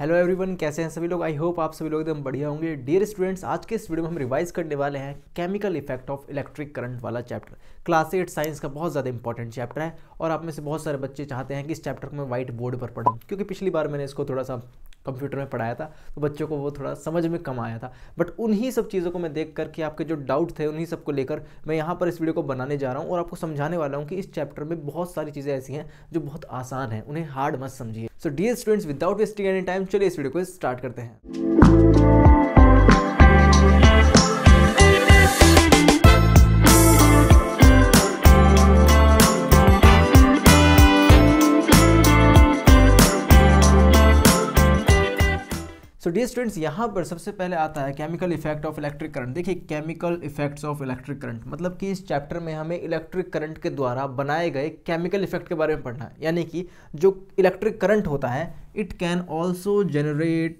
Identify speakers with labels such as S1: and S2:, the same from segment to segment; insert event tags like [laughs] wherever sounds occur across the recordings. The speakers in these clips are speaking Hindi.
S1: हेलो एवरीवन कैसे हैं सभी लोग आई होप आप सभी लोग एकदम बढ़िया होंगे डियर स्टूडेंट्स आज के इस वीडियो में हम रिवाइज करने वाले हैं chemical effect of electric current वाला चैप्टर क्लास एट साइंस का बहुत ज़्यादा इंपॉर्टेंट चैप्टर है और आप में से बहुत सारे बच्चे चाहते हैं कि इस चैप्टर को मैं व्हाइट बोर्ड पर पढ़ूँ क्योंकि पिछली बार मैंने इसको थोड़ा सा कंप्यूटर में पढ़ाया था तो बच्चों को वो थोड़ा समझ में कम आया था बट उन्हीं सब चीज़ों को मैं देख करके आपके जो डाउट थे उन्हीं सबको लेकर मैं यहाँ पर इस वीडियो को बनाने जा रहा हूँ और आपको समझाने वाला हूँ कि इस चैप्टर में बहुत सारी चीज़ें ऐसी हैं जो बहुत आसान है उन्हें हार्ड मत समझिए so the students without wasting any time चलिए इस वीडियो को स्टार्ट करते हैं सो डी स्टूडेंट्स यहाँ पर सबसे पहले आता है chemical effect of electric current देखिए chemical effects of electric current मतलब कि इस चैप्टर में हमें इलेक्ट्रिक करंट के द्वारा बनाए गए केमिकल इफेक्ट के बारे में पढ़ना है यानी कि जो इलेक्ट्रिक करंट होता है it can also generate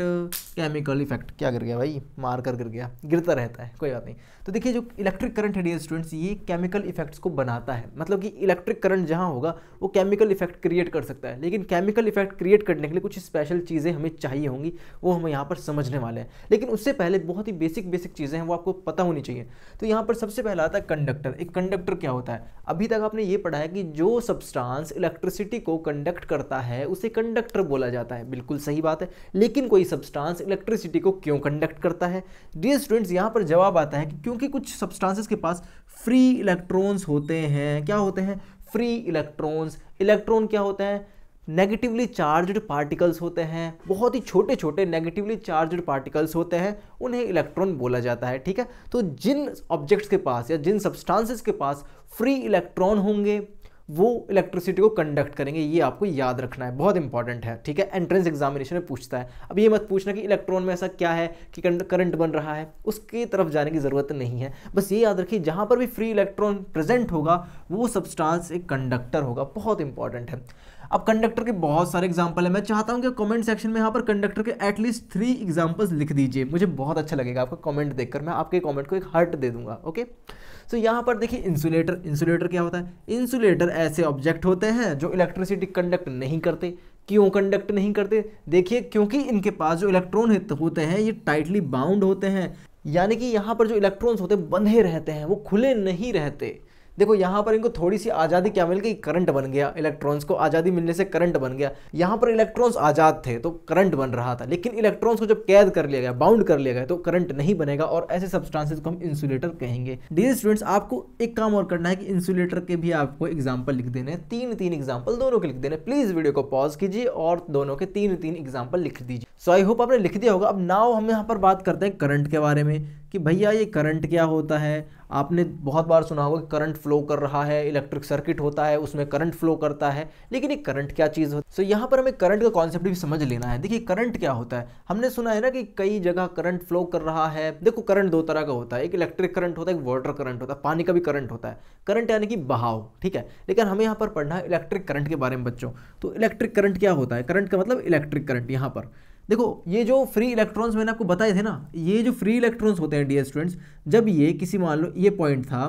S1: chemical effect क्या कर गया भाई मार कर गिर गया गिरता रहता है कोई बात नहीं तो देखिए जो इलेक्ट्रिक करंट है डी स्टूडेंट्स ये केमिकल इफेक्ट्स को बनाता है मतलब कि इलेक्ट्रिक करंट जहाँ होगा वो केमिकल इफेक्ट क्रिएट कर सकता है लेकिन केमिकल इफेक्ट क्रिएट करने के लिए कुछ स्पेशल चीज़ें हमें चाहिए होंगी वो हम यहाँ पर समझने वाले हैं लेकिन उससे पहले बहुत ही बेसिक बेसिक चीज़ें हैं वो आपको पता होनी चाहिए तो यहाँ पर सबसे पहला आता है कंडक्टर एक कंडक्टर क्या होता है अभी तक आपने ये पढ़ा है कि जो सब्सटांस इलेक्ट्रिसिटी को कंडक्ट करता है उसे कंडक्टर बोला जाता है जाता है बिल्कुल सही बात है लेकिन कोई सब्सटांस इलेक्ट्रिसिटी को क्यों कंडक्ट करता है डियर स्टूडेंट्स यहाँ पर जवाब आता है कि क्योंकि कुछ सब्सटांसेस के पास फ्री इलेक्ट्रॉन्स होते हैं क्या होते हैं फ्री इलेक्ट्रॉन्स इलेक्ट्रॉन क्या होते हैं नेगेटिवली चार्ज्ड पार्टिकल्स होते हैं बहुत ही छोटे छोटे नेगेटिवली चार्ज्ड पार्टिकल्स होते हैं उन्हें इलेक्ट्रॉन बोला जाता है ठीक है तो जिन ऑब्जेक्ट्स के पास या जिन सब्सटेंसेस के पास फ्री इलेक्ट्रॉन होंगे वो इलेक्ट्रिसिटी को कंडक्ट करेंगे ये आपको याद रखना है बहुत इंपॉर्टेंट है ठीक है एंट्रेंस एग्जामिनेशन में पूछता है अब ये मत पूछना कि इलेक्ट्रॉन में ऐसा क्या है कि करंट बन रहा है उसकी तरफ जाने की ज़रूरत नहीं है बस ये याद रखिए जहाँ पर भी फ्री इलेक्ट्रॉन प्रेजेंट होगा वो सब्सटांस एक कंडक्टर होगा बहुत इंपॉर्टेंट है अब कंडक्टर के बहुत सारे एग्जाम्पल है मैं चाहता हूँ कि कमेंट सेक्शन में यहाँ पर कंडक्टर के एटलीस्ट थ्री एग्जाम्पल्स लिख दीजिए मुझे बहुत अच्छा लगेगा आपका कमेंट देखकर मैं आपके कमेंट को एक हर्ट दे दूंगा ओके सो so, यहाँ पर देखिए इंसुलेटर इंसुलेटर क्या होता है इंसुलेटर ऐसे ऑब्जेक्ट होते हैं जो इलेक्ट्रिसिटी कंडक्ट नहीं करते क्यों कंडक्ट नहीं करते देखिए क्योंकि इनके पास जो इलेक्ट्रॉन होते हैं ये टाइटली बाउंड होते हैं यानी कि यहाँ पर जो इलेक्ट्रॉन्स होते हैं बंधे रहते हैं वो खुले नहीं रहते देखो यहाँ पर इनको थोड़ी सी आज़ादी क्या मिल गई करंट बन गया इलेक्ट्रॉन्स को आज़ादी मिलने से करंट बन गया यहाँ पर इलेक्ट्रॉन्स आज़ाद थे तो करंट बन रहा था लेकिन इलेक्ट्रॉन्स को जब कैद कर लिया गया बाउंड कर लिया गया तो करंट नहीं बनेगा और ऐसे सब्सटांसेस को हम इंसुलेटर कहेंगे डियर स्टूडेंट्स आपको एक काम और करना है कि इंसुलेटर के भी आपको एग्जाम्पल लिख देने हैं तीन तीन एग्जाम्पल दोनों के लिख देने प्लीज़ वीडियो को पॉज कीजिए और दोनों के तीन तीन एग्जाम्पल लिख दीजिए सो आई होप आपने लिख दिया होगा अब नाव हम यहाँ पर बात करते हैं करंट के बारे में कि भैया ये करंट क्या होता है आपने बहुत बार सुना होगा कि करंट फ्लो कर रहा है इलेक्ट्रिक सर्किट होता है उसमें करंट फ्लो करता है लेकिन ये करंट क्या चीज़ होती है सो so, यहाँ पर हमें करंट का कॉन्सेप्ट भी समझ लेना है देखिए करंट क्या होता है हमने सुना है ना कि कई जगह करंट फ्लो कर रहा है देखो करंट दो तरह का होता है एक इलेक्ट्रिक करंट होता है एक वाटर करंट होता है पानी का भी करंट होता है करंट यानी कि बहाव ठीक है लेकिन हमें यहाँ पर पढ़ना है इलेक्ट्रिक करंट के बारे में बच्चों तो इलेक्ट्रिक करंट क्या होता है करंट का मतलब इलेक्ट्रिक करंट यहाँ पर देखो ये जो फ्री इलेक्ट्रॉन्स मैंने आपको बताए थे ना ये जो फ्री इलेक्ट्रॉन्स होते हैं डी स्टूडेंट्स जब ये किसी मान लो ये पॉइंट था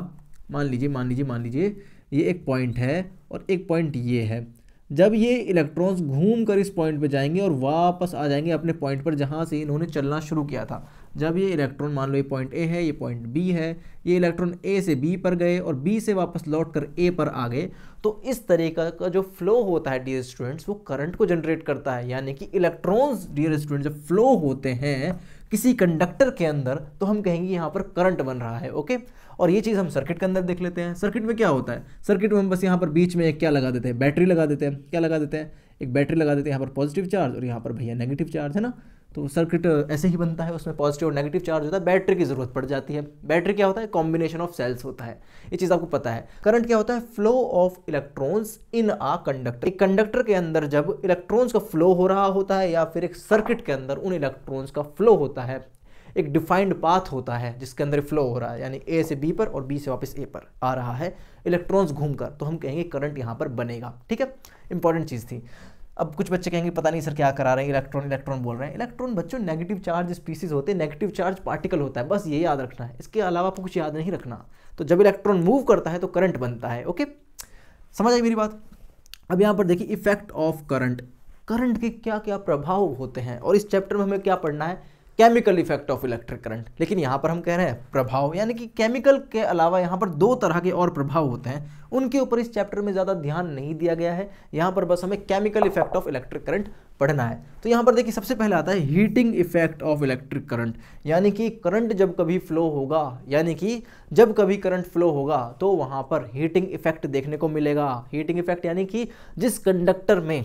S1: मान लीजिए मान लीजिए मान लीजिए ये एक पॉइंट है और एक पॉइंट ये है जब ये इलेक्ट्रॉन्स घूम कर इस पॉइंट पे जाएंगे और वापस आ जाएंगे अपने पॉइंट पर जहाँ से इन्होंने चलना शुरू किया था जब ये इलेक्ट्रॉन मान लो ये पॉइंट ए है ये पॉइंट बी है ये इलेक्ट्रॉन ए से बी पर गए और बी से वापस लौट कर ए पर आ गए तो इस तरीका का जो फ्लो होता है डियर स्टूडेंट्स वो करंट को जनरेट करता है यानी कि इलेक्ट्रॉन्स डियर स्टूडेंट्स जब फ्लो होते हैं किसी कंडक्टर के अंदर तो हम कहेंगे यहाँ पर करंट बन रहा है ओके और ये चीज़ हम सर्किट के अंदर देख लेते हैं सर्किट में क्या होता है सर्किट में हम बस यहाँ पर बीच में एक क्या लगा देते हैं बैटरी लगा देते हैं क्या लगा देते हैं एक बैटरी लगा देते हैं यहाँ पर पॉजिटिव चार्ज और यहाँ पर भैया नेगेटिव चार्ज है ना तो सर्किट ऐसे ही बनता है उसमें पॉजिटिव और नेगेटिव चार्ज होता है बैटरी की जरूरत पड़ जाती है बैटरी क्या होता है कॉम्बिनेशन ऑफ सेल्स होता है ये चीज़ आपको पता है करंट क्या होता है flow of electrons in a conductor एक कंडक्टर के अंदर जब इलेक्ट्रॉन्स का फ्लो हो रहा होता है या फिर एक सर्किट के अंदर उन इलेक्ट्रॉन्स का फ्लो होता है एक डिफाइंड पाथ होता है जिसके अंदर फ्लो हो रहा है यानी ए से बी पर और बी से वापस ए पर आ रहा है इलेक्ट्रॉन्स घूमकर तो हम कहेंगे करंट यहाँ पर बनेगा ठीक है इंपॉर्टेंट चीज़ थी अब कुछ बच्चे कहेंगे पता नहीं सर क्या करा रहे हैं इलेक्ट्रॉन इलेक्ट्रॉन बोल रहे हैं इलेक्ट्रॉन बच्चों नेगेटिव चार्ज स्पीसीज होते हैं नेगेटिव चार्ज पार्टिकल होता है बस ये याद रखना है इसके अलावा आपको कुछ याद नहीं रखना तो जब इलेक्ट्रॉन मूव करता है तो करंट बनता है ओके समझ आई मेरी बात अब यहाँ पर देखिए इफेक्ट ऑफ करंट करंट के क्या क्या प्रभाव होते हैं और इस चैप्टर में हमें क्या पढ़ना है chemical effect of electric current लेकिन यहाँ पर हम कह रहे हैं प्रभाव यानी कि केमिकल के अलावा यहाँ पर दो तरह के और प्रभाव होते हैं उनके ऊपर इस चैप्टर में ज़्यादा ध्यान नहीं दिया गया है यहाँ पर बस हमें chemical effect of electric current पढ़ना है तो यहाँ पर देखिए सबसे पहला आता है heating effect of electric current यानी कि करंट जब कभी फ्लो होगा यानी कि जब कभी करंट फ्लो होगा तो वहाँ पर हीटिंग इफेक्ट देखने को मिलेगा हीटिंग इफेक्ट यानी कि जिस कंडक्टर में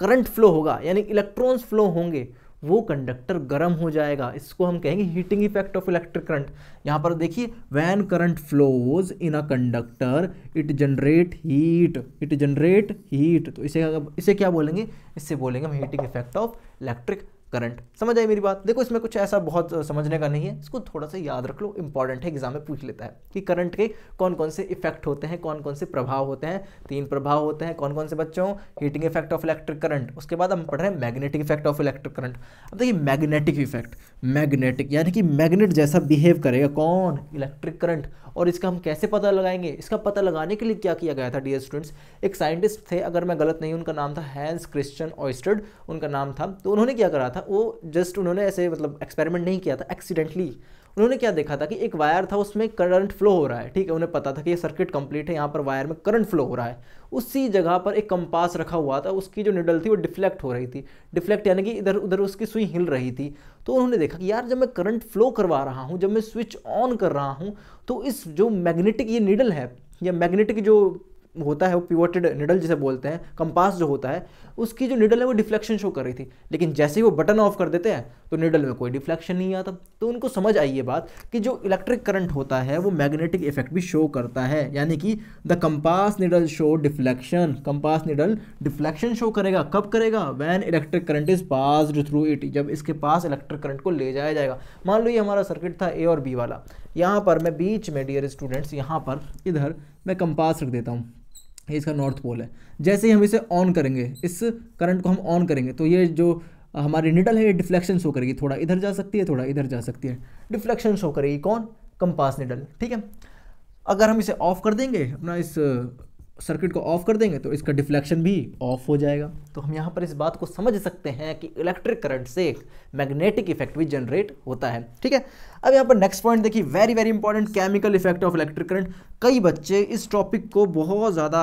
S1: करंट फ्लो होगा यानी इलेक्ट्रॉन्स फ्लो होंगे वो कंडक्टर गर्म हो जाएगा इसको हम कहेंगे heating effect of electric current यहाँ पर देखिए when current flows in a conductor it generate heat it generate heat तो इसे इसे क्या बोलेंगे इससे बोलेंगे हम heating effect of electric current समझ आई मेरी बात देखो इसमें कुछ ऐसा बहुत समझने का नहीं है इसको थोड़ा सा याद रख लो इंपॉर्टेंट है एग्जाम में पूछ लेता है कि करंट के कौन कौन से इफेक्ट होते हैं कौन कौन से प्रभाव होते हैं तीन प्रभाव होते हैं कौन कौन से बच्चों heating effect of electric current उसके बाद हम पढ़ रहे हैं magnetic effect of electric current अब देखिए मैग्नेटिक इफेक्ट मैग्नेटिक यानी कि मैग्नेट जैसा बिहेव करेगा कौन इलेक्ट्रिक करंट और इसका हम कैसे पता लगाएंगे इसका पता लगाने के लिए क्या किया गया था डियर स्टूडेंट्स एक साइंटिस्ट थे अगर मैं गलत नहीं उनका नाम था हैंस क्रिश्चियन ऑयस्टर्ड उनका नाम था तो उन्होंने क्या करा था था वो जस्ट उन्होंने ऐसे मतलब एक्सपेरिमेंट नहीं किया था एक्सीडेंटली उन्होंने क्या देखा था कि एक वायर था उसमें करंट फ्लो हो रहा है ठीक है उन्हें पता था कि ये सर्किट कंप्लीट है यहाँ पर वायर में करंट फ्लो हो रहा है उसी जगह पर एक कंपास रखा हुआ था उसकी जो निडल थी वो डिफ्लेक्ट हो रही थी डिफ्लेक्ट यानी कि इधर उधर उसकी सुई हिल रही थी तो उन्होंने देखा कि यार जब मैं करंट फ्लो करवा रहा हूँ जब मैं स्विच ऑन कर रहा हूँ तो इस जो मैग्नेटिक ये निडल है या मैग्नेटिक जो होता है वो पिवोटेड निडल जिसे बोलते हैं कंपास जो होता है उसकी जो निडल है वो डिफ्लेक्शन शो कर रही थी लेकिन जैसे ही वो बटन ऑफ कर देते हैं तो निडल में कोई डिफ्लेक्शन नहीं आता तो उनको समझ आई ये बात कि जो इलेक्ट्रिक करंट होता है वो मैग्नेटिक इफेक्ट भी शो करता है यानी कि the compass needle show deflection compass needle deflection show करेगा कब करेगा when electric current is pass through it जब इसके पास इलेक्ट्रिक करंट को ले जाया जाएगा मान लो ये हमारा सर्किट था ए और बी वाला यहाँ पर मैं बीच में डियर स्टूडेंट्स यहाँ पर इधर मैं कंपास रख देता हूँ ये इसका नॉर्थ पोल है जैसे ही हम इसे ऑन करेंगे इस करंट को हम ऑन करेंगे तो ये जो हमारी निडल है ये डिफ्लेक्शन शो करेगी थोड़ा इधर जा सकती है थोड़ा इधर जा सकती है डिफ्लेक्शन शो करेगी कौन कंपास निडल ठीक है अगर हम इसे ऑफ कर देंगे अपना इस सर्किट को ऑफ कर देंगे तो इसका डिफ्लेक्शन भी ऑफ हो जाएगा तो हम यहाँ पर इस बात को समझ सकते हैं कि इलेक्ट्रिक करंट से एक मैग्नेटिक इफेक्ट भी जनरेट होता है ठीक है अब यहाँ पर नेक्स्ट पॉइंट देखिए very very important chemical effect of electric current कई बच्चे इस टॉपिक को बहुत ज़्यादा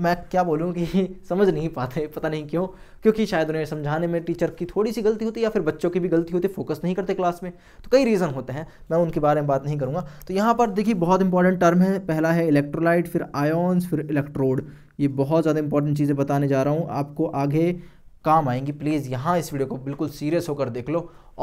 S1: मैं क्या बोलूँ कि [laughs] समझ नहीं पाते पता नहीं क्यों क्योंकि शायद उन्हें समझाने में टीचर की थोड़ी सी गलती होती है या फिर बच्चों की भी गलती होती है फोकस नहीं करते क्लास में तो कई रीज़न होते हैं मैं उनके बारे में बात नहीं करूँगा तो यहाँ पर देखिए बहुत इंपॉर्टेंट टर्म है पहला है इलेक्ट्रोलाइट फिर आयोन्स फिर इलेक्ट्रोड ये बहुत ज़्यादा इंपॉर्टेंट चीज़ें बताने जा रहा हूँ आपको आगे काम आएंगी प्लीज़ यहाँ इस वीडियो को बिल्कुल सीरियस होकर देख लो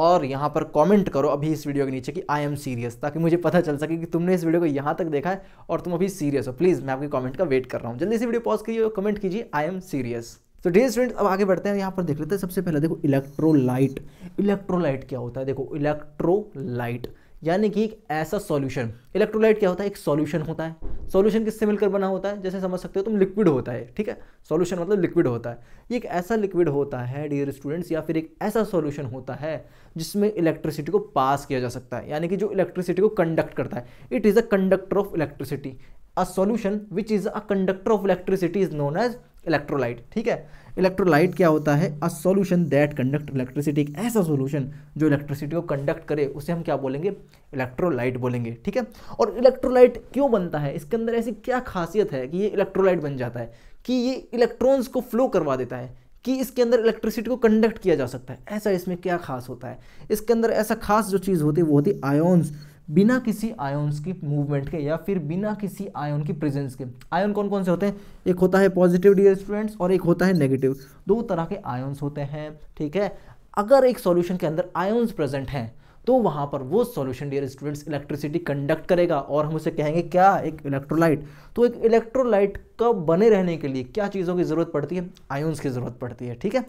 S1: और यहाँ पर कमेंट करो अभी इस वीडियो के नीचे कि आई एम सीरियस ताकि मुझे पता चल सके कि तुमने इस वीडियो को यहाँ तक देखा है और तुम अभी सीरियस हो प्लीज़ मैं आपके कमेंट का वेट कर रहा हूँ जल्दी से वीडियो पॉज करिए और कमेंट कीजिए आई एम सीरियस तो डे स्टूडेंट अब आगे बढ़ते हैं यहाँ पर देख लेते हैं सबसे पहले देखो इलेक्ट्रोलाइट इलेक्ट्रोलाइट क्या होता है देखो इलेक्ट्रोलाइट यानी कि एक ऐसा सॉल्यूशन इलेक्ट्रोलाइट क्या होता है एक सॉल्यूशन होता है सॉल्यूशन किससे मिलकर बना होता है जैसे समझ सकते हो तुम लिक्विड होता है ठीक है सॉल्यूशन मतलब लिक्विड होता है ये एक ऐसा लिक्विड होता है डियर स्टूडेंट्स या फिर एक ऐसा सॉल्यूशन होता है जिसमें इलेक्ट्रिसिटी को पास किया जा सकता है यानी कि जो इलेक्ट्रिसिटी को कंडक्ट करता है it is a conductor of electricity a solution which is a conductor of electricity is known as electrolyte ठीक है इलेक्ट्रोलाइट क्या होता है a solution that conduct electricity एक ऐसा सोल्यूशन जो इलेक्ट्रिसिटी को कंडक्ट करे उसे हम क्या बोलेंगे इलेक्ट्रोलाइट बोलेंगे ठीक है और इलेक्ट्रोलाइट क्यों बनता है इसके अंदर ऐसी क्या खासियत है कि ये इलेक्ट्रोलाइट बन जाता है कि ये इलेक्ट्रॉन्स को फ्लो करवा देता है कि इसके अंदर इलेक्ट्रिसिटी को कंडक्ट किया जा सकता है ऐसा इसमें क्या खास होता है इसके अंदर ऐसा खास जो चीज़ होती है वो होती है आयोन्स बिना किसी आयोन्स की मूवमेंट के या फिर बिना किसी आयोन की प्रेजेंस के आयन कौन कौन से होते हैं एक होता है पॉजिटिव डी स्टूडेंट्स और एक होता है नेगेटिव दो तरह के आयन्स होते हैं ठीक है अगर एक सॉल्यूशन के अंदर आयोन्स प्रेजेंट हैं तो वहाँ पर वो solution dear students electricity conduct करेगा और हम उसे कहेंगे क्या एक इलेक्ट्रोलाइट तो एक इलेक्ट्रोलाइट का बने रहने के लिए क्या चीज़ों की ज़रूरत पड़ती है आयोन्स की ज़रूरत पड़ती है ठीक है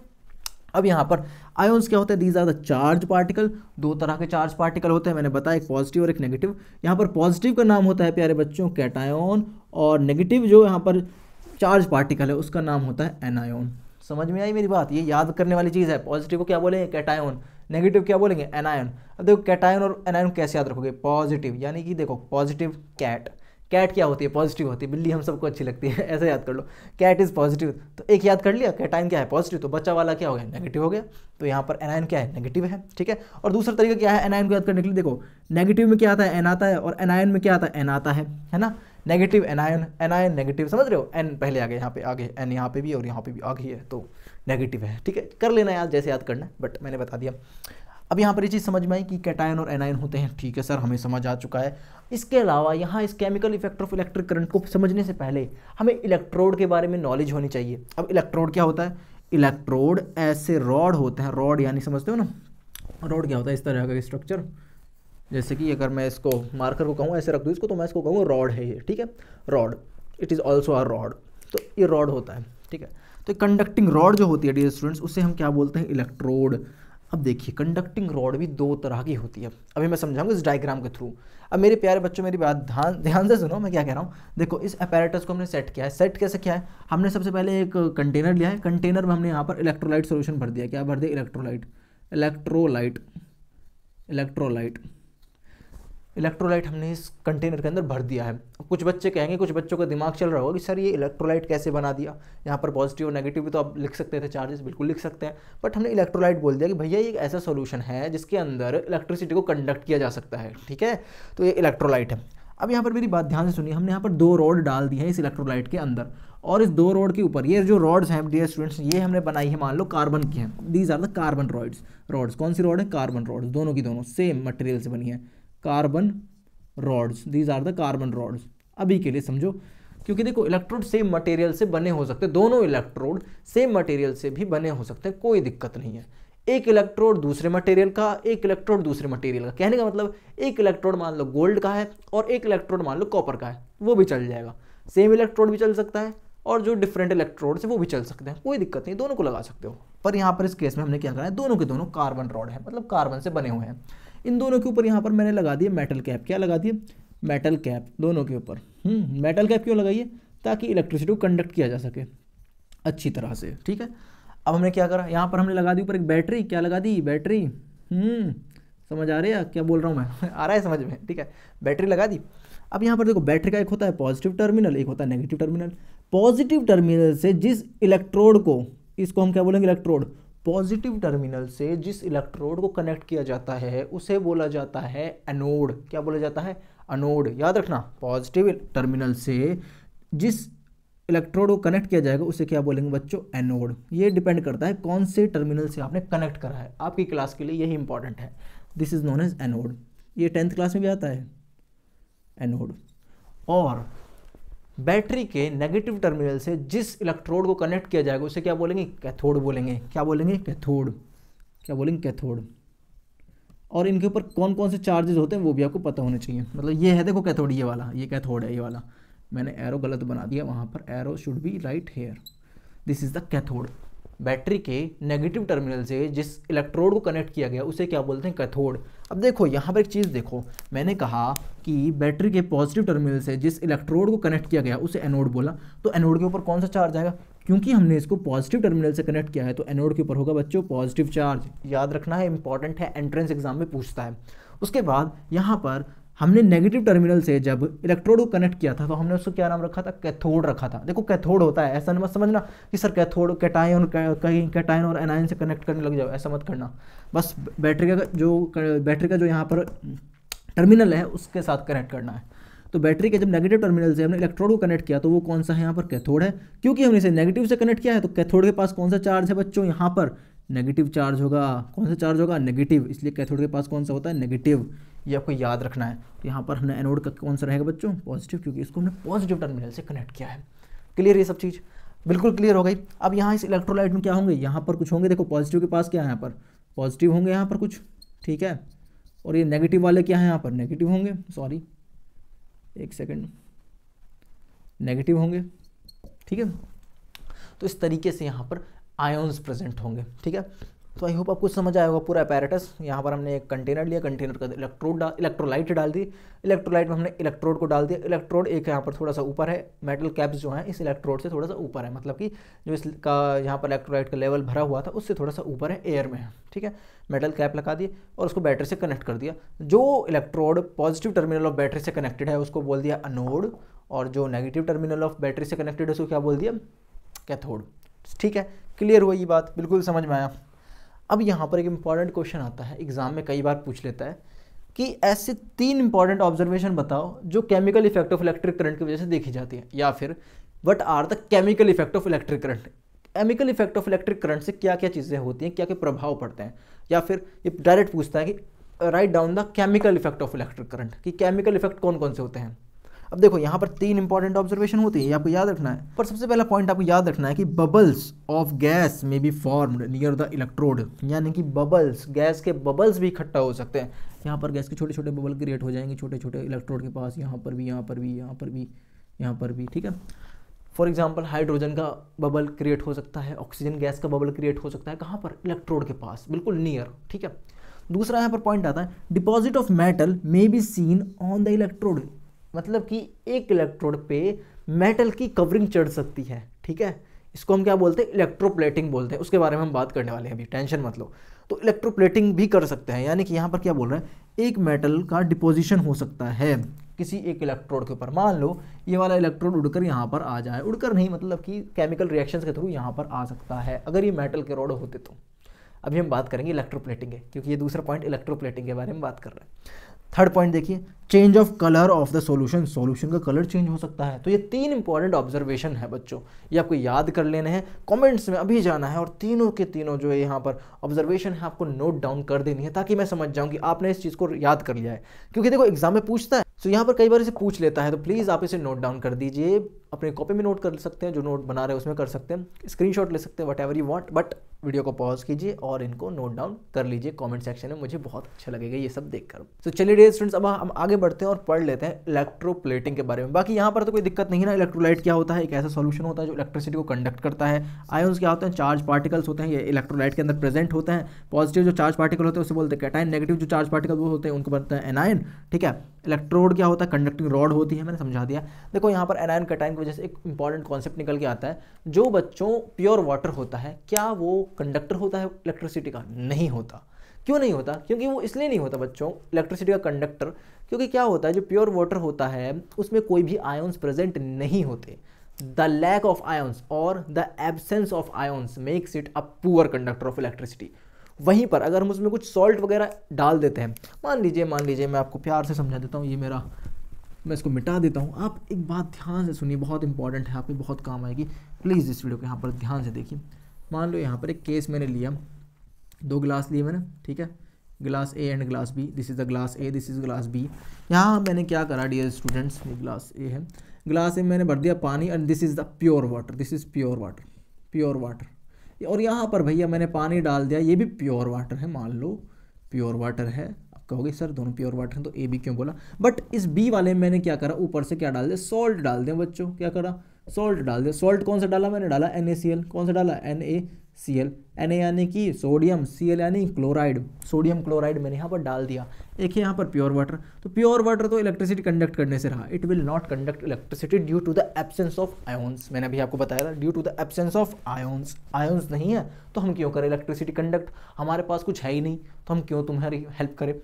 S1: अब यहाँ पर आयोन्स क्या होते हैं these are the charge particle दो तरह के चार्ज पार्टिकल होते हैं मैंने बताया एक पॉजिटिव और एक नेगेटिव यहाँ पर पॉजिटिव का नाम होता है प्यारे बच्चों कैटायन और नेगेटिव जो यहाँ पर चार्ज पार्टिकल है उसका नाम होता है एनायोन समझ में आई मेरी बात ये याद करने वाली चीज़ है पॉजिटिव को क्या बोलेंगे कैटायन नेगेटिव क्या बोलेंगे एनायन अब देखो कैटायन और एनायन कैसे याद रखोगे पॉजिटिव यानी कि देखो पॉजिटिव कैट कैट क्या होती है पॉजिटिव होती है बिल्ली हम सबको अच्छी लगती है [laughs] ऐसा याद कर लो कैट इज़ पॉजिटिव तो एक याद कर लिया आइन क्या है पॉजिटिव तो बच्चा वाला क्या हो गया नेगेटिव हो गया तो यहाँ पर एनाइन क्या है नेगेटिव है ठीक है और दूसरा तरीका क्या है एनआईन को याद करने के लिए देखो नेगेटिव में क्या आता है एन आता है और एनायन में क्या आता है एन आता है है ना नेगेटिव एन आयन नेगेटिव समझ रहे हो एन पहले आ गए यहाँ पे आगे एन यहाँ पे भी और यहाँ पे भी आ गई है तो नेगेटिव है ठीक है कर लेना यार जैसे याद करना बट मैंने बता दिया अब यहाँ पर ये चीज़ समझ में आई कि कैटायन और एनायन होते हैं ठीक है सर हमें समझ आ चुका है इसके अलावा यहाँ इस chemical effect of electric current को समझने से पहले हमें इलेक्ट्रोड के बारे में नॉलेज होनी चाहिए अब इलेक्ट्रोड क्या होता है इलेक्ट्रोड ऐसे रॉड होते हैं रॉड यानी समझते हो ना रॉड क्या होता है इस तरह का स्ट्रक्चर जैसे कि अगर मैं इसको मार्कर को कहूँ ऐसे रख दूँ इसको तो मैं इसको कहूँगा रॉड है ये ठीक है rod it is also a rod तो ये रॉड होता है ठीक है तो कंडक्टिंग रॉड जो होती है डी स्टूडेंट्स उसे हम क्या बोलते हैं इलेक्ट्रोड अब देखिए कंडक्टिंग रॉड भी दो तरह की होती है अभी मैं समझाऊंगा इस डायग्राम के थ्रू अब मेरे प्यारे बच्चों मेरी बात ध्यान ध्यान से सुनो मैं क्या कह रहा हूँ देखो इस अपेरेटस को हमने सेट किया है सेट कैसे किया है हमने सबसे पहले एक कंटेनर लिया है कंटेनर में हमने यहाँ पर इलेक्ट्रोलाइट सोल्यूशन भर दिया क्या भर दिया इलेक्ट्रोलाइट इलेक्ट्रोलाइट इलेक्ट्रोलाइट इलेक्ट्रोलाइट हमने इस कंटेनर के अंदर भर दिया है कुछ बच्चे कहेंगे कुछ बच्चों का दिमाग चल रहा होगा कि सर ये इलेक्ट्रोलाइट कैसे बना दिया यहाँ पर पॉजिटिव और नेगेटिव भी तो आप लिख सकते थे चार्जेस बिल्कुल लिख सकते हैं बट हमने इलेक्ट्रोलाइट बोल दिया कि भैया ये एक ऐसा सोल्यूशन है जिसके अंदर इलेक्ट्रिसिटी को कंडक्ट किया जा सकता है ठीक है तो ये इलेक्ट्रोलाइट है अब यहाँ पर मेरी बात ध्यान से सुनिए हमने यहाँ पर दो रोड डाल दी है इस इलेक्ट्रोलाइट के अंदर और इस दो रोड के ऊपर ये जो रॉड्स हैं डियर स्टूडेंट्स ये हमने बनाई है मान लो कार्बन की हैं these are the carbon rods rods कौन सी रॉड है कार्बन रॉड्स दोनों की दोनों सेम मटेरियल से बनी है carbon rods these are the carbon rods अभी के लिए समझो क्योंकि देखो इलेक्ट्रोड सेम मटेरियल से बने हो सकते दोनों इलेक्ट्रोड सेम मटेरियल से भी बने हो सकते हैं कोई दिक्कत नहीं है एक इलेक्ट्रोड दूसरे मटेरियल का एक इलेक्ट्रोड दूसरे मटेरियल का कहने का मतलब एक इलेक्ट्रोड मान लो गोल्ड का है और एक इलेक्ट्रोड मान लो कॉपर का है वो भी चल जाएगा सेम इलेक्ट्रोड भी चल सकता है और जो डिफरेंट इलेक्ट्रोड है वो भी चल सकते हैं कोई दिक्कत नहीं दोनों को लगा सकते हो पर यहाँ पर इस केस में हमने क्या करा है दोनों के दोनों कार्बन रॉड है मतलब कार्बन से बने हुए हैं इन दोनों के ऊपर यहाँ पर मैंने लगा दिया मेटल कैप क्या लगा दिए मेटल कैप दोनों के ऊपर मेटल हम्म, कैप क्यों लगाइए ताकि इलेक्ट्रिसिटी को कंडक्ट किया जा सके अच्छी तरह से ठीक है अब हमने क्या करा यहाँ पर हमने लगा दी ऊपर एक बैटरी क्या लगा दी बैटरी हम्म, समझ आ रही है क्या बोल रहा हूँ मैं [laughs] आ रहा है समझ में ठीक है बैटरी लगा दी अब यहाँ पर देखो बैटरी का एक होता है पॉजिटिव टर्मिनल एक होता है नेगेटिव टर्मिनल पॉजिटिव टर्मिनल से जिस इलेक्ट्रोड को इसको हम क्या बोलेंगे इलेक्ट्रोड पॉजिटिव टर्मिनल से जिस इलेक्ट्रोड को कनेक्ट किया जाता है उसे बोला जाता है एनोड क्या बोला जाता है अनोड याद रखना पॉजिटिव टर्मिनल से जिस इलेक्ट्रोड को कनेक्ट किया जाएगा उसे क्या बोलेंगे बच्चों एनोड ये डिपेंड करता है कौन से टर्मिनल से आपने कनेक्ट करा है आपकी क्लास के लिए यही इंपॉर्टेंट है this is known as anode ये टेंथ क्लास में भी आता है एनोड और बैटरी के नेगेटिव टर्मिनल से जिस इलेक्ट्रोड को कनेक्ट किया जाएगा उसे क्या बोलेंगे कैथोड बोलेंगे क्या बोलेंगे कैथोड क्या बोलेंगे कैथोड और इनके ऊपर कौन कौन से चार्जेस होते हैं वो भी आपको पता होने चाहिए मतलब ये है देखो कैथोड ये वाला ये कैथोड है ये वाला मैंने एरो गलत बना दिया वहाँ पर arrow should be right here this is the cathode battery के नेगेटिव टर्मिनल से जिस इलेक्ट्रोड को कनेक्ट किया गया उसे क्या बोलते हैं कैथोड अब देखो यहाँ पर एक चीज़ देखो मैंने कहा कि बैटरी के पॉजिटिव टर्मिनल से जिस इलेक्ट्रोड को कनेक्ट किया गया उसे एनोड बोला तो एनोड के ऊपर कौन सा चार्ज आएगा क्योंकि हमने इसको पॉजिटिव टर्मिनल से कनेक्ट किया है तो एनोड के ऊपर होगा बच्चों पॉजिटिव चार्ज याद रखना है इंपॉर्टेंट है एंट्रेंस एग्जाम में पूछता है उसके बाद यहाँ पर हमने नेगेटिव टर्मिनल से जब इलेक्ट्रोड को कनेक्ट किया था तो हमने उसको क्या नाम रखा था कैथोड रखा था देखो कैथोड होता है ऐसा मत समझना कि सर कैथोड कैटायन कहीं कैटायन और एनायन से कनेक्ट करने लग जाओ ऐसा मत करना बस बैटरी का जो बैटरी का जो यहाँ पर टर्मिनल है उसके साथ कनेक्ट करना है तो बैटरी के जब नेगेटिव टर्मिनल से हमने इलेक्ट्रोड को कनेक्ट किया तो वो कौन सा है यहाँ पर कैथोड है क्योंकि हमने इसे नेगेटिव से कनेक्ट किया है तो कैथोड के पास कौन सा चार्ज है बच्चों यहाँ पर नेगेटिव चार्ज होगा कौन सा चार्ज होगा नेगेटिव इसलिए कैथोड के पास कौन सा होता है नेगेटिव ये आपको याद रखना है तो यहाँ पर हमने एनोड का कौन सा रहेगा बच्चों पॉजिटिव क्योंकि इसको हमने पॉजिटिव टर्मिनल से कनेक्ट किया है क्लियर ये सब चीज़ बिल्कुल क्लियर हो गई अब यहाँ इस इलेक्ट्रोलाइट में क्या होंगे यहाँ पर कुछ होंगे देखो पॉजिटिव के पास क्या है यहाँ पर पॉजिटिव होंगे यहाँ पर कुछ ठीक है और ये नेगेटिव वाले क्या हैं यहाँ पर नेगेटिव होंगे सॉरी एक सेकेंड नेगेटिव होंगे ठीक है तो इस तरीके से यहाँ पर आयोन्स प्रेजेंट होंगे ठीक है तो आई होप आपको समझ आया होगा पूरा अपैरेटस यहाँ पर हमने एक कंटेनर लिया कंटेनर का इलेक्ट्रोड डाल इलेक्ट्रोलाइट डाल दी इलेक्ट्रोलाइट में हमने इलेक्ट्रोड को डाल दिया इलेक्ट्रोड एक यहाँ पर थोड़ा सा ऊपर है मेटल कैप्स जो हैं इस इलेक्ट्रोड से थोड़ा सा ऊपर है मतलब कि जो इसका यहाँ पर इलेक्ट्रोलाइट का लेवल भरा हुआ था उससे थोड़ा सा ऊपर है एयर में ठीक है मेटल कैप लगा दिए और उसको बैटरी से कनेक्ट कर दिया जो electrode positive terminal of battery से कनेक्टेड है उसको बोल दिया अनोड और जो नेगेटिव टर्मिनल ऑफ बैटरी से कनेक्टेड है उसको क्या बोल दिया कैथोड ठीक है क्लियर हुआ ये बात बिल्कुल समझ में आया अब यहाँ पर एक इम्पॉर्टेंट क्वेश्चन आता है एग्ज़ाम में कई बार पूछ लेता है कि ऐसे तीन इंपॉर्टेंट ऑब्जर्वेशन बताओ जो chemical effect of electric current की वजह से देखी जाती है या फिर what are the chemical effect of electric current chemical effect of electric current से क्या क्या चीज़ें होती हैं क्या क्या प्रभाव पड़ते हैं या फिर ये डायरेक्ट पूछता है कि write down the chemical effect of electric current कि केमिकल इफेक्ट कौन कौन से होते हैं अब देखो यहाँ पर तीन इंपॉर्टेंट ऑब्जर्वेशन होती है आपको याद रखना है पर सबसे पहला पॉइंट आपको याद रखना है कि बबल्स ऑफ गैस में be formed near the electrode यानी कि बबल्स गैस के बबल्स भी इकट्ठा हो सकते हैं यहाँ पर गैस के छोटे छोटे बबल क्रिएट हो जाएंगे छोटे छोटे इलेक्ट्रोड के पास यहाँ पर भी यहाँ पर भी यहाँ पर भी यहाँ पर भी ठीक है फॉर एग्जाम्पल हाइड्रोजन का बबल क्रिएट हो सकता है ऑक्सीजन गैस का बबल क्रिएट हो सकता है कहाँ पर इलेक्ट्रोड के पास बिल्कुल नियर ठीक है दूसरा यहाँ पर पॉइंट आता है deposit of metal may be seen on the electrode मतलब कि एक इलेक्ट्रोड पे मेटल की कवरिंग चढ़ सकती है ठीक है इसको हम क्या बोलते हैं इलेक्ट्रोप्लेटिंग बोलते हैं उसके बारे में हम बात करने वाले हैं अभी टेंशन मत लो तो इलेक्ट्रोप्लेटिंग भी कर सकते हैं यानी कि यहाँ पर क्या बोल रहे हैं एक मेटल का डिपोजिशन हो सकता है किसी एक इलेक्ट्रोड के ऊपर मान लो ये वाला इलेक्ट्रोड उड़कर यहाँ पर आ जाए उड़कर नहीं मतलब कि केमिकल रिएक्शंस के थ्रू यहाँ पर आ सकता है अगर ये मेटल के रोड होते तो अभी हम बात करेंगे इलेक्ट्रोप्लेटिंग के क्योंकि ये दूसरा पॉइंट इलेक्ट्रोप्लेटिंग के बारे में बात कर रहे हैं थर्ड पॉइंट देखिए change of colour of the solution solution का कलर चेंज हो सकता है तो ये तीन इंपॉर्टेंट ऑब्जर्वेशन है बच्चों ये आपको याद कर लेने हैं कमेंट्स में अभी जाना है और तीनों के तीनों जो है यहाँ पर ऑब्जर्वेशन है आपको नोट डाउन कर देनी है ताकि मैं समझ जाऊँ कि आपने इस चीज़ को याद कर लिया है क्योंकि देखो एग्जाम में पूछता है सो तो यहाँ पर कई बार इसे पूछ लेता है तो प्लीज़ आप इसे नोट डाउन कर दीजिए अपने कॉपी में नोट कर सकते हैं जो नोट बना रहे हैं उसमें कर सकते हैं स्क्रीनशॉट ले सकते हैं whatever you want but video को पॉज कीजिए और इनको नोट डाउन कर लीजिए कमेंट सेक्शन में मुझे बहुत अच्छा लगेगा ये सब देखकर तो so, चलिए डे स्टूडेंट्स अब हम आगे बढ़ते हैं और पढ़ लेते हैं इलेक्ट्रोप्लेटिंग के बारे में बाकी यहाँ पर तो कोई दिक्कत नहीं ना इलेक्ट्रोलाइट क्या होता है एक ऐसा सोल्यूशन होता है जो इलेक्ट्रिसिटी को कंडक्ट करता है आयोन्स क्या होते हैं चार्ज पार्टिकल्स होते हैं ये इलेक्ट्रोलाइट के अंदर प्रेजेंट होते हैं पॉजिटिव जो चार्ज पार्टिकल होते हैं उसे बोलते हैं कैटाइन नेगेटिव जो चार्ज पार्टिकल वो होते हैं उनको बनते हैं एनायन ठीक है इलेक्ट्रोड क्या होता है कंडक्टिंग रॉड होती है मैंने समझा दिया देखो यहाँ पर एनायन कटाइन की वजह से एक इंपॉर्टेंट कॉन्सेप्ट निकल के आता है जो बच्चों प्योर वाटर होता है क्या वो कंडक्टर होता है इलेक्ट्रिसिटी का नहीं होता क्यों नहीं होता क्योंकि वो इसलिए नहीं होता बच्चों इलेक्ट्रिसिटी का कंडक्टर क्योंकि क्या होता है जो प्योर वाटर होता है उसमें कोई भी आयोन्स प्रेजेंट नहीं होते द लैक ऑफ आयोन्स और the absence of ions makes it a poor conductor of electricity वहीं पर अगर हम उसमें कुछ सॉल्ट वगैरह डाल देते हैं मान लीजिए मान लीजिए मैं आपको प्यार से समझा देता हूँ ये मेरा मैं इसको मिटा देता हूँ आप एक बात ध्यान से सुनिए बहुत इंपॉर्टेंट है आप में बहुत काम आएगी प्लीज़ इस वीडियो को यहाँ पर ध्यान से देखिए मान लो यहाँ पर एक केस मैंने लिया दो गिलास लिए मैंने ठीक है glass A and glass B this is the glass A this is glass B यहाँ मैंने क्या करा डियर स्टूडेंट्स ये ग्लास ए है ग्लास ए मैंने भर दिया पानी and this is the pure water this is pure water pure water और यहाँ पर भैया मैंने पानी डाल दिया ये भी प्योर वाटर है मान लो प्योर वाटर है कहोगे सर दोनों प्योर वाटर हैं तो ए बी क्यों बोला बट इस बी वाले में मैंने क्या करा ऊपर से क्या डाल दिया सॉल्ट डाल दें बच्चों क्या करा सॉल्ट डाल दें सॉल्ट कौन सा डाला मैंने डाला एन कौन सा डाला N C L N A यानी कि सोडियम सी एल यानी क्लोराइड सोडियम क्लोराइड मैंने यहाँ पर डाल दिया एक है यहाँ पर प्योर वाटर तो प्योर वाटर तो इलेक्ट्रिसिटी कंडक्ट करने से रहा it will not conduct electricity due to the absence of ions मैंने अभी आपको बताया था due to the absence of ions ions नहीं है तो हम क्यों करें इलेक्ट्रिसिटी कंडक्ट हमारे पास कुछ है ही नहीं तो हम क्यों तुम्हारी हेल्प करें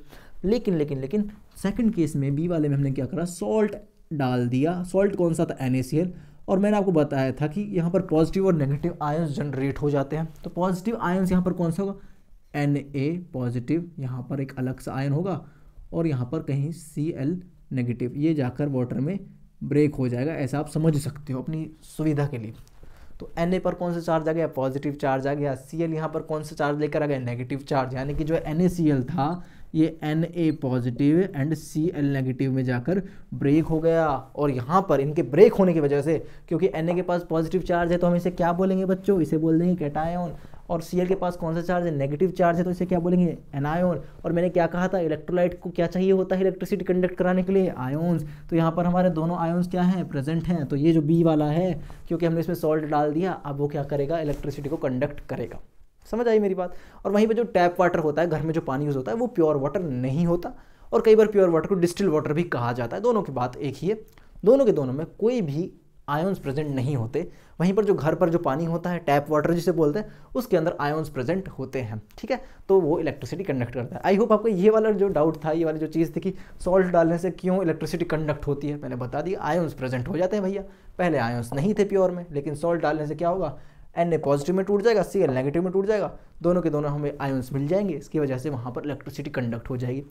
S1: लेकिन लेकिन लेकिन सेकेंड केस में बी वाले में हमने क्या करा सॉल्ट डाल दिया सॉल्ट कौन सा था एन और मैंने आपको बताया था कि यहाँ पर पॉजिटिव और नेगेटिव आयन्स जनरेट हो जाते हैं तो पॉजिटिव आयन्स यहाँ पर कौन सा होगा एन ए पॉजिटिव यहाँ पर एक अलग सा आयन होगा और यहाँ पर कहीं सी एल नेगेटिव ये जाकर वाटर में ब्रेक हो जाएगा ऐसा आप समझ सकते हो अपनी सुविधा के लिए तो एन ए पर कौन सा चार्ज आ गया पॉजिटिव चार्ज आ गया सी एल यहाँ पर कौन सा चार्ज लेकर आ गया नेगेटिव चार्ज यानी कि जो एन ए सी एल था ये N A positive and C L negative में जाकर ब्रेक हो गया और यहाँ पर इनके ब्रेक होने की वजह से क्योंकि एन ए के पास पॉजिटिव चार्ज है तो हम इसे क्या बोलेंगे बच्चों इसे बोल देंगे कैटायन और सी एल के पास कौन सा चार्ज है नेगेटिव चार्ज है तो इसे क्या बोलेंगे आयोन और मैंने क्या कहा था इलेक्ट्रोलाइट को क्या चाहिए होता है इलेक्ट्रिसिटी कंडक्ट कराने के लिए आयोन्स तो यहाँ पर हमारे दोनों आयोन्स क्या हैं प्रेजेंट हैं तो ये जो बी वाला है क्योंकि हमने इसमें सॉल्ट डाल दिया अब वो क्या करेगा इलेक्ट्रिसिटी को कंडक्ट करेगा समझ आई मेरी बात और वहीं पर जो टैप वाटर होता है घर में जो पानी यूज़ होता है वो प्योर वाटर नहीं होता और कई बार प्योर वाटर को डिस्टिल वाटर भी कहा जाता है दोनों की बात एक ही है दोनों के दोनों में कोई भी आयोन्स प्रेजेंट नहीं होते वहीं पर जो घर पर जो पानी होता है टैप वाटर जिसे बोलते हैं उसके अंदर आयोन्स प्रेजेंट होते हैं ठीक है तो वो इलेक्ट्रिसिटी कंडक्ट करता है आई होप आपको ये वाला जो डाउट था ये वाली जो चीज़ थी कि सॉल्ट डालने से क्यों इलेक्ट्रिसिटी कंडक्ट होती है मैंने बता दी आयोन्स प्रेजेंट हो जाते हैं भैया पहले आयोन्स नहीं थे प्योर में लेकिन सॉल्ट डालने से क्या होगा एन ए पॉजिटिव में टूट जाएगा सी एल नेगेटिव में टूट जाएगा दोनों के दोनों हमें आयोन्स मिल जाएंगे इसकी वजह से वहाँ पर इलेक्ट्रिसिटी कंडक्ट हो जाएगी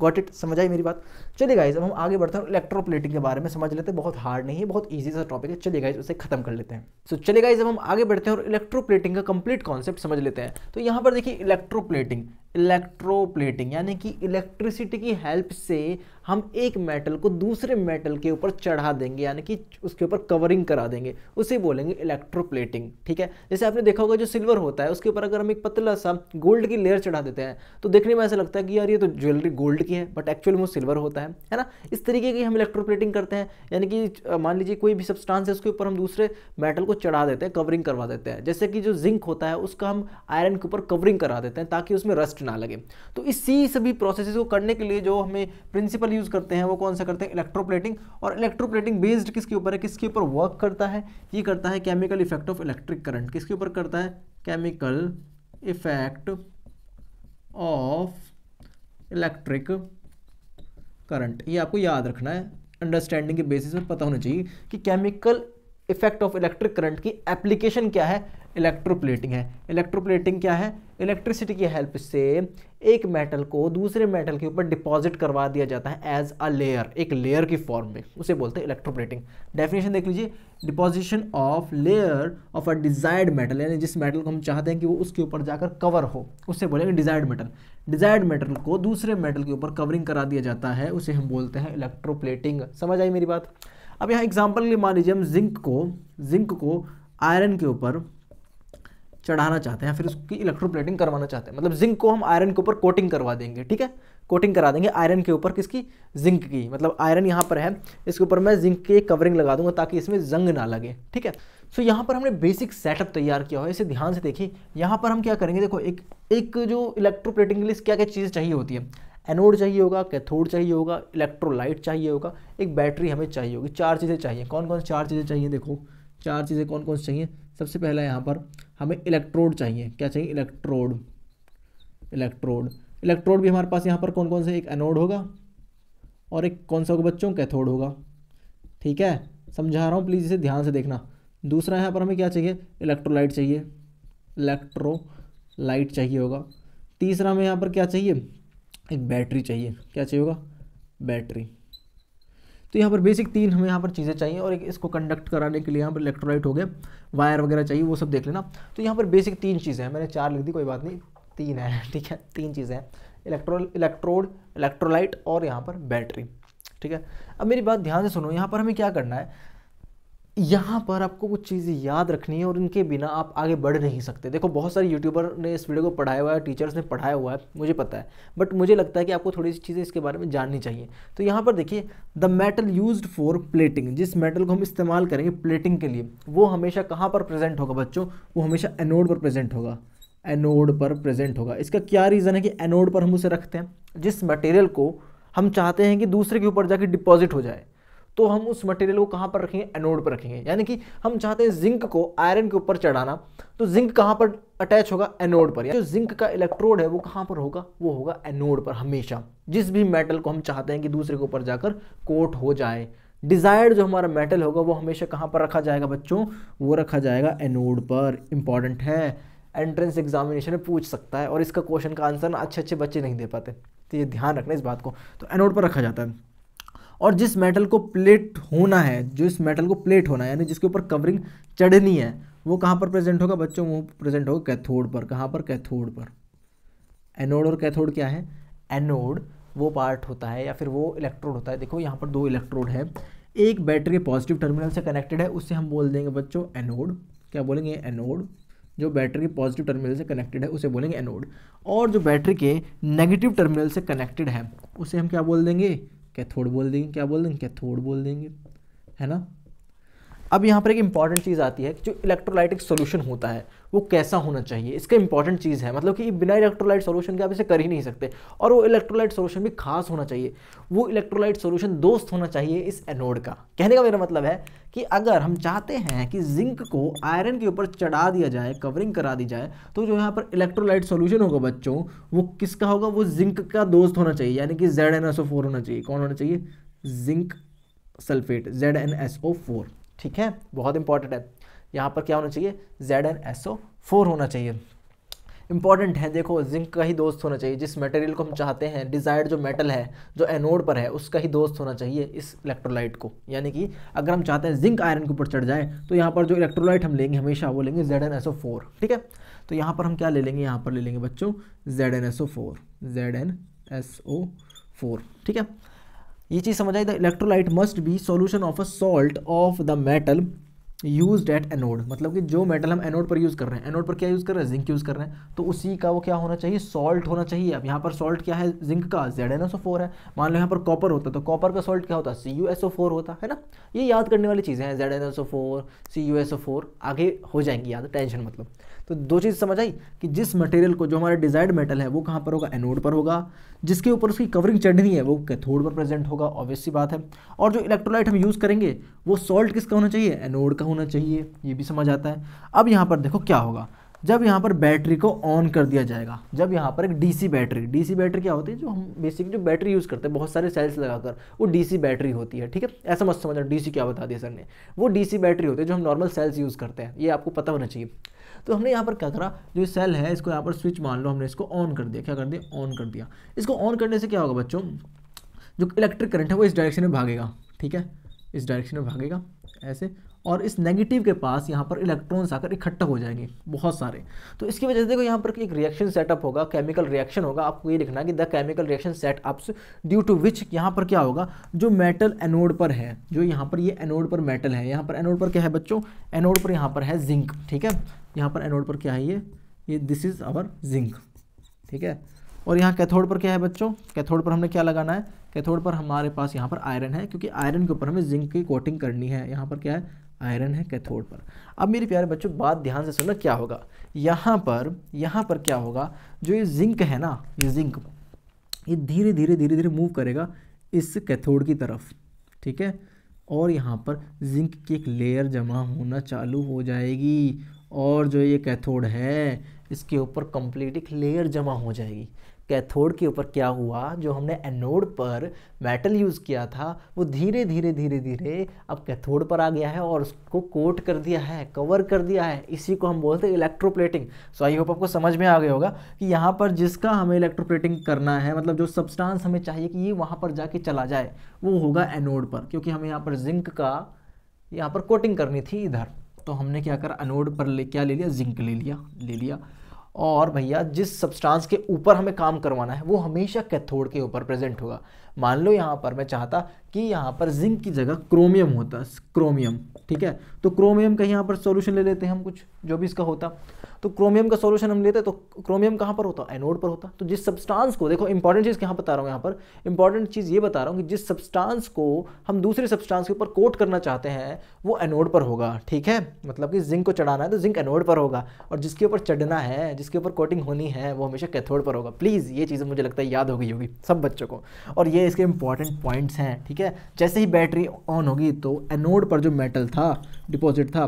S1: गॉट इट समझ आई मेरी बात चलिए गाइज अब हम आगे बढ़ते हैं इलेक्ट्रोप्लेटिंग के बारे में समझ लेते हैं बहुत हार्ड नहीं है बहुत ईजी सा टॉपिक है चलिए गाइज उसे खत्म कर लेते हैं सो so, चलिए गाइज अब हम आगे बढ़ते हैं और इलेक्ट्रोप्लेटिंग का कंप्लीट कॉन्सेप्ट समझ लेते हैं तो यहाँ पर देखिए इलेक्ट्रोप्लेटिंग इलेक्ट्रोप्लेटिंग यानी कि इलेक्ट्रिसिटी की हेल्प से हम एक मेटल को दूसरे मेटल के ऊपर चढ़ा देंगे यानी कि उसके ऊपर कवरिंग करा देंगे उसे बोलेंगे इलेक्ट्रोप्लेटिंग ठीक है जैसे आपने देखा होगा जो सिल्वर होता है उसके ऊपर अगर हम एक पतला सा गोल्ड की लेयर चढ़ा देते हैं तो देखने में ऐसा लगता है कि यार ये तो ज्वेलरी गोल्ड की है बट एक्चुअल में वो सिल्वर होता है है ना इस तरीके की हम इलेक्ट्रोप्लेटिंग करते हैं यानी कि मान लीजिए कोई भी सब्सटांस है उसके ऊपर हम दूसरे मेटल को चढ़ा देते हैं कवरिंग करवा देते हैं जैसे कि जो जिंक होता है उसका हम आयरन के ऊपर कवरिंग करा देते हैं ताकि उसमें रस्ट ना लगे तो इसी सभी प्रोसेस को करने के लिए जो हमें प्रिंसिपल यूज़ करते हैं वो कौन सा करते हैं इलेक्ट्रोप्लेटिंग और इलेक्ट्रोप्लेटिंग बेस्ड किसके ऊपर है किसके ऊपर वर्क करता है ये करता है chemical effect of electric current किसके ऊपर करता है chemical effect of electric current ये आपको याद रखना है अंडरस्टैंडिंग के बेसिस पर पता होना चाहिए कि chemical effect of electric current की एप्लीकेशन क्या है इलेक्ट्रोप्लेटिंग है इलेक्ट्रोप्लेटिंग क्या है इलेक्ट्रिसिटी की हेल्प से एक मेटल को दूसरे मेटल के ऊपर डिपॉजिट करवा दिया जाता है एज अ लेयर एक लेयर की फॉर्म में उसे बोलते हैं इलेक्ट्रोप्लेटिंग डेफिनेशन देख लीजिए deposition of layer of a desired metal यानी जिस मेटल को हम चाहते हैं कि वो उसके ऊपर जाकर कवर हो उससे बोलेंगे डिजायर्ड मेटल डिजायर्ड मेटल को दूसरे मेटल के ऊपर कवरिंग करा दिया जाता है उसे हम बोलते हैं इलेक्ट्रोप्लेटिंग समझ आई मेरी बात अब यहाँ एग्जाम्पल के लिए मान लीजिए हम जिंक को जिंक को आयरन के ऊपर चढ़ाना चाहते हैं फिर उसकी इलेक्ट्रोप्लेटिंग करवाना चाहते हैं मतलब जिंक को हम आयरन के ऊपर कोटिंग करवा देंगे ठीक है कोटिंग करा देंगे आयरन के ऊपर किसकी जिंक की मतलब आयरन यहाँ पर है इसके ऊपर मैं जिंक की कवरिंग लगा दूंगा ताकि इसमें जंग ना लगे ठीक है सो so, यहाँ पर हमने बेसिक सेटअप तैयार किया हुआ है इसे ध्यान से देखिए यहाँ पर हम क्या करेंगे देखो एक एक जो इलेक्ट्रोप्लेटिंग के लिए क्या क्या चीज़ चाहिए होती है एनोड चाहिए होगा कैथोड चाहिए होगा इलेक्ट्रोलाइट चाहिए होगा एक बैटरी हमें चाहिए होगी चार चीज़ें चाहिए कौन कौन सी चार चीज़ें चाहिए देखो चार चीज़ें कौन कौन सी चाहिए सबसे पहला यहाँ पर हमें इलेक्ट्रोड चाहिए क्या चाहिए इलेक्ट्रोड इलेक्ट्रोड इलेक्ट्रोड भी हमारे पास यहाँ पर कौन कौन से एक एनोड होगा और एक कौन सा होगा बच्चों कैथोड होगा ठीक है समझा रहा हूँ प्लीज़ इसे ध्यान से देखना दूसरा यहाँ पर हमें क्या चाहिए इलेक्ट्रोलाइट चाहिए इलेक्ट्रोलाइट चाहिए होगा तीसरा हमें यहाँ पर क्या चाहिए एक बैटरी चाहिए क्या चाहिए होगा बैटरी तो यहाँ पर बेसिक तीन हमें यहाँ पर चीज़ें चाहिए और एक इसको कंडक्ट कराने के लिए यहाँ पर इलेक्ट्रोलाइट हो गए वायर वगैरह चाहिए वो सब देख लेना तो यहाँ पर बेसिक तीन चीज़ें हैं मैंने चार लिख दी कोई बात नहीं तीन है [laughs] ठीक है तीन चीज़ें हैं इलेक्ट्रो इलेक्ट्रोड इलेक्ट्रोलाइट और यहाँ पर बैटरी ठीक है अब मेरी बात ध्यान से सुनो यहाँ पर हमें क्या करना है यहाँ पर आपको कुछ चीज़ें याद रखनी है और इनके बिना आप आगे बढ़ नहीं सकते देखो बहुत सारे यूट्यूबर ने इस वीडियो को पढ़ाया हुआ है टीचर्स ने पढ़ाया हुआ है मुझे पता है बट मुझे लगता है कि आपको थोड़ी सी चीज़ें इसके बारे में जाननी चाहिए तो यहाँ पर देखिए the metal use for plating जिस मेटल को हम इस्तेमाल करेंगे प्लेटिंग के लिए वो हमेशा कहाँ पर प्रेजेंट होगा बच्चों वो हमेशा एनोड पर प्रेजेंट होगा एनोड पर प्रेजेंट होगा इसका क्या रीज़न है कि एनोड पर हम उसे रखते हैं जिस मटेरियल को हम चाहते हैं कि दूसरे के ऊपर जाके डिपॉजिट हो जाए तो हम उस मटेरियल को कहाँ पर रखेंगे एनोड पर रखेंगे यानी कि हम चाहते हैं जिंक को आयरन के ऊपर चढ़ाना तो जिंक कहाँ पर अटैच होगा एनोड पर जो जिंक का इलेक्ट्रोड है वो कहाँ पर होगा वो होगा एनोड पर हमेशा जिस भी मेटल को हम चाहते हैं कि दूसरे के ऊपर जाकर कोट हो जाए डिज़ायर्ड जो हमारा मेटल होगा वो हमेशा कहाँ पर रखा जाएगा बच्चों वो रखा जाएगा एनोड पर इंपॉर्टेंट है एंट्रेंस एग्जामिनेशन में पूछ सकता है और इसका क्वेश्चन का आंसर ना अच्छे अच्छे बच्चे नहीं दे पाते तो ये ध्यान रखना इस बात को तो एनोड पर रखा जाता है और जिस मेटल को प्लेट होना है जो इस मेटल को प्लेट होना है यानी जिसके ऊपर कवरिंग चढ़नी है वो कहाँ पर प्रेजेंट होगा बच्चों वो प्रेजेंट होगा कैथोड पर कहाँ पर कैथोड पर एनोड और कैथोड क्या है एनोड वो पार्ट होता है या फिर वो इलेक्ट्रोड होता है देखो यहाँ पर दो इलेक्ट्रोड है एक बैटरी पॉजिटिव टर्मिनल से कनेक्टेड है उससे हम बोल देंगे बच्चों एनोड क्या बोलेंगे एनोड जो बैटरी पॉजिटिव टर्मिनल से कनेक्टेड है उसे बोलेंगे एनोड और जो बैटरी के नेगेटिव टर्मिनल से कनेक्टेड है उसे हम क्या बोल देंगे कैथोड बोल देंगे क्या बोल देंगे कैथोड बोल देंगे है ना अब यहाँ पर एक इंपॉर्टेंट चीज़ आती है कि जो इलेक्ट्रोलाइटिक सोल्यूशन होता है वो कैसा होना चाहिए इसका इंपॉर्टेंट चीज़ है मतलब कि बिना इलेक्ट्रोलाइट सोल्यूशन के आप इसे कर ही नहीं सकते और वो इलेक्ट्रोलाइट सोल्यूशन भी खास होना चाहिए वो इलेक्ट्रोलाइट सोल्यूशन दोस्त होना चाहिए इस एनोड का कहने का मेरा मतलब है कि अगर हम चाहते हैं कि जिंक को आयरन के ऊपर चढ़ा दिया जाए कवरिंग करा दी जाए तो जो यहाँ पर इलेक्ट्रोलाइट सोल्यूशन होगा बच्चों वो किसका होगा वो जिंक का दोस्त होना चाहिए यानी कि जेड होना चाहिए कौन होना चाहिए zinc sulphate Z N S O four ठीक है बहुत इंपॉर्टेंट है यहाँ पर क्या होना चाहिए Z N S O four होना चाहिए इंपॉर्टेंट है देखो जिंक का ही दोस्त होना चाहिए जिस मटेरियल को हम चाहते हैं डिजायर्ड जो मेटल है जो एनोड पर है उसका ही दोस्त होना चाहिए इस इलेक्ट्रोलाइट को यानी कि अगर हम चाहते हैं जिंक आयरन के ऊपर चढ़ जाए तो यहाँ पर जो इलेक्ट्रोलाइट हम लेंगे हमेशा वो लेंगे Z N S O four ठीक है तो यहाँ पर हम क्या ले लेंगे यहाँ पर ले लेंगे बच्चों Z N S O four Z N S O four ठीक है ये चीज़ समझ आई the electrolyte must be solution of a salt of the metal use at anode मतलब कि जो मेटल हम एनोड पर यूज़ कर रहे हैं एनोड पर क्या यूज़ कर रहे हैं जिंक यूज़ कर रहे हैं तो उसी का वो क्या होना चाहिए सॉल्ट होना चाहिए अब यहाँ पर सॉल्ट क्या है जिंक का Z N S O four है मान लो यहाँ पर कॉपर होता है तो कॉपर का सॉल्ट क्या होता है C U S O four होता है ना ये याद करने वाली चीज़ें हैं Z N S O four C U S O four आगे हो जाएंगी याद टेंशन मतलब तो दो चीज़ समझ आई कि जिस मटेरियल को जो हमारा डिजायर्ड मेटल है वो कहाँ पर होगा एनोड पर होगा जिसके ऊपर उसकी कवरिंग चढ़नी है वो कैथोड पर प्रेजेंट होगा ऑब्वियसली बात है और जो इलेक्ट्रोलाइट हम यूज़ करेंगे वो सॉल्ट किसका होना चाहिए एनोड का होना चाहिए ये भी समझ आता है अब यहाँ पर देखो क्या होगा जब यहाँ पर बैटरी को ऑन कर दिया जाएगा जब यहाँ पर एक डीसी बैटरी डीसी बैटरी क्या होती है जो हम बेसिक जो बैटरी यूज़ करते हैं बहुत सारे सेल्स लगाकर वो डीसी बैटरी होती है ठीक है ऐसा मत समझना डीसी क्या बता दिया सर ने वो डीसी बैटरी होती है जो हम नॉर्मल सेल्स यूज़ करते हैं ये आपको पता होना चाहिए तो हमने यहाँ पर क्या करा जो सेल है इसको यहाँ पर स्विच मान लो हमने इसको ऑन कर दिया क्या कर दिया ऑन कर दिया इसको ऑन करने से क्या होगा बच्चों जो इलेक्ट्रिक करंट है वो इस डायरेक्शन में भागेगा ठीक है इस डायरेक्शन में भागेगा ऐसे और इस नेगेटिव के पास यहाँ पर इलेक्ट्रॉन्स आकर इकट्ठा हो जाएंगे बहुत सारे तो इसकी वजह से देखो यहाँ पर एक रिएक्शन सेटअप होगा केमिकल रिएक्शन होगा आपको ये लिखना कि the chemical reaction setups due to which यहाँ पर क्या होगा जो मेटल एनोड पर है जो यहाँ पर ये एनोड पर मेटल है यहाँ पर एनोड पर क्या है बच्चों एनोड पर यहाँ पर है जिंक ठीक है यहाँ पर एनोड पर क्या है ये ये दिस इज़ आवर जिंक ठीक है और यहाँ कैथोड पर क्या है बच्चों कैथोड पर हमने क्या लगाना है कैथोड पर हमारे पास यहाँ पर आयरन है क्योंकि आयरन के ऊपर हमें जिंक की कोटिंग करनी है यहाँ पर क्या है आयरन है कैथोड पर अब मेरे प्यारे बच्चों बात ध्यान से सुनना क्या होगा यहाँ पर यहाँ पर क्या होगा जो ये जिंक है ना ये जिंक ये धीरे धीरे धीरे धीरे मूव करेगा इस कैथोड की तरफ ठीक है और यहाँ पर जिंक की एक लेयर जमा होना चालू हो जाएगी और जो ये कैथोड है इसके ऊपर कंप्लीट एक लेयर जमा हो जाएगी कैथोड के ऊपर क्या हुआ जो हमने एनोड पर मेटल यूज़ किया था वो धीरे धीरे धीरे धीरे अब कैथोड पर आ गया है और उसको कोट कर दिया है कवर कर दिया है इसी को हम बोलते हैं इलेक्ट्रोप्लेटिंग सो आई होप आपको समझ में आ गया होगा कि यहाँ पर जिसका हमें इलेक्ट्रोप्लेटिंग करना है मतलब जो सब्सटांस हमें चाहिए कि ये वहाँ पर जाके चला जाए वो होगा एनोड पर क्योंकि हमें यहाँ पर जिंक का यहाँ पर कोटिंग करनी थी इधर तो हमने क्या कर अनोड पर ले क्या ले लिया जिंक ले लिया ले लिया और भैया जिस सब्सटेंस के ऊपर हमें काम करवाना है वो हमेशा कैथोड के ऊपर प्रेजेंट होगा मान लो यहाँ पर मैं चाहता कि यहाँ पर जिंक की जगह क्रोमियम होता क्रोमियम ठीक है तो क्रोमियम का यहाँ पर सॉल्यूशन ले लेते हैं हम कुछ जो भी इसका होता तो क्रोमियम का सॉल्यूशन हम लेते तो क्रोमियम कहाँ पर होता एनोड पर होता तो जिस सब्सटेंस को देखो इंपॉर्टेंट चीज़ कहाँ बता रहा हूँ यहाँ पर इंपॉर्टेंट चीज़ ये बता रहा हूँ कि जिस सब्सटेंस को हम दूसरे सब्सटेंस के ऊपर कोट करना चाहते हैं वो एनोड पर होगा ठीक है मतलब कि जिंक को चढ़ाना है तो जिंक एनोड पर होगा और जिसके ऊपर चढ़ना है जिसके ऊपर कोटिंग होनी है वो हमेशा कैथोड पर होगा प्लीज़ ये चीज़ें मुझे लगता है याद हो गई होगी सब बच्चों को और ये इसके इंपॉर्टेंट पॉइंट्स हैं ठीक है है जैसे ही बैटरी ऑन होगी तो एनोड पर जो मेटल था डिपॉजिट था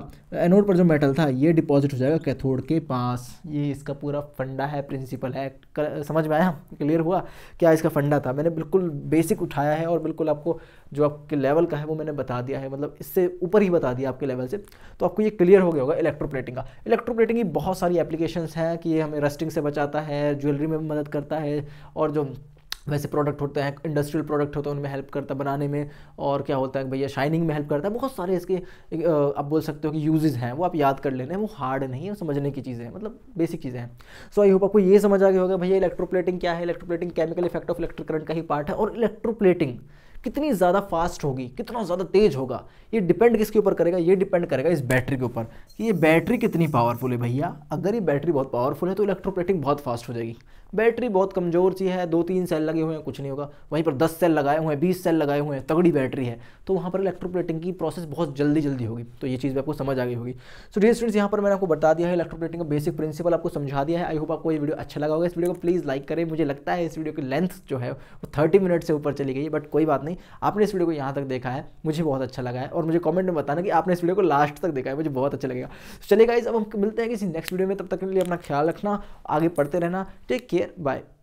S1: एनोड पर जो मेटल था ये डिपॉजिट हो जाएगा कैथोड के पास ये इसका पूरा फंडा है प्रिंसिपल है कर, समझ में आया क्लियर हुआ क्या इसका फंडा था मैंने बिल्कुल बेसिक उठाया है और बिल्कुल आपको जो आपके लेवल का है वो मैंने बता दिया है मतलब इससे ऊपर ही बता दिया आपके लेवल से तो आपको ये क्लियर हो गया होगा इलेक्ट्रोप्लेटिंग का इलेक्ट्रोप्लेटिंग की बहुत सारी एप्लीकेशंस हैं कि ये हमें रस्टिंग से बचाता है ज्वेलरी में मदद करता है और जो वैसे प्रोडक्ट होते हैं इंडस्ट्रियल प्रोडक्ट होते हैं उनमें हेल्प करता है बनाने में और क्या होता है भैया शाइनिंग में हेल्प करता है बहुत सारे इसके आप बोल सकते हो कि यूजेज़ हैं वो आप याद कर लेने वो हार्ड नहीं है समझने की चीज़ें हैं मतलब बेसिक चीज़ें हैं सो आई होप आपको ये समझ आ गया होगा भैया इलेक्ट्रोप्लेटिंग क्या है electroplating chemical effect of electric current का ही पार्ट है और इलेक्ट्रोप्लेटिंग कितनी ज़्यादा फास्ट होगी कितना ज़्यादा तेज़ होगा ये डिपेंड किसके ऊपर करेगा ये डिपेंड करेगा इस बैटरी के ऊपर कि ये बैटरी कितनी पावरफुल है भैया अगर ये बैटरी बहुत पावरफुल है तो इलेक्ट्रोप्लेटिंग बहुत फास्ट हो जाएगी बैटरी बहुत कमज़ोर सी है दो तीन सेल लगे हुए हैं कुछ नहीं होगा वहीं पर दस सेल लगाए हुए हैं बीस सेल लगाए हुए हैं तगड़ी बैटरी है तो वहाँ पर इलेक्ट्रोप्लेटिंग की प्रोसेस बहुत जल्दी जल्दी होगी तो ये चीज़ भी आपको समझ आ गई होगी सो डियर स्टूडेंट्स यहाँ पर मैंने आपको बता दिया है इलेक्ट्रोप्लेटिंग का बेसिक प्रिंसिपल आपको समझा दिया है आई होप आपको ये वीडियो अच्छा लगा होगा इस वीडियो को प्लीज़ लाइक करें मुझे लगता है इस वीडियो की लेंथ जो है वो थर्टी मिनट से ऊपर चली गई बट कोई बात नहीं आपने इस वीडियो को यहाँ तक देखा है मुझे बहुत अच्छा लगा है और मुझे कमेंट में बताना कि आपने इस वीडियो को लास्ट तक देखा है मुझे बहुत अच्छा लगेगा चलेगा इस अब हम मिलते हैं किसी नेक्स्ट वीडियो में तब तक के लिए अपना ख्याल रखना आगे पढ़ते रहना ठीक bye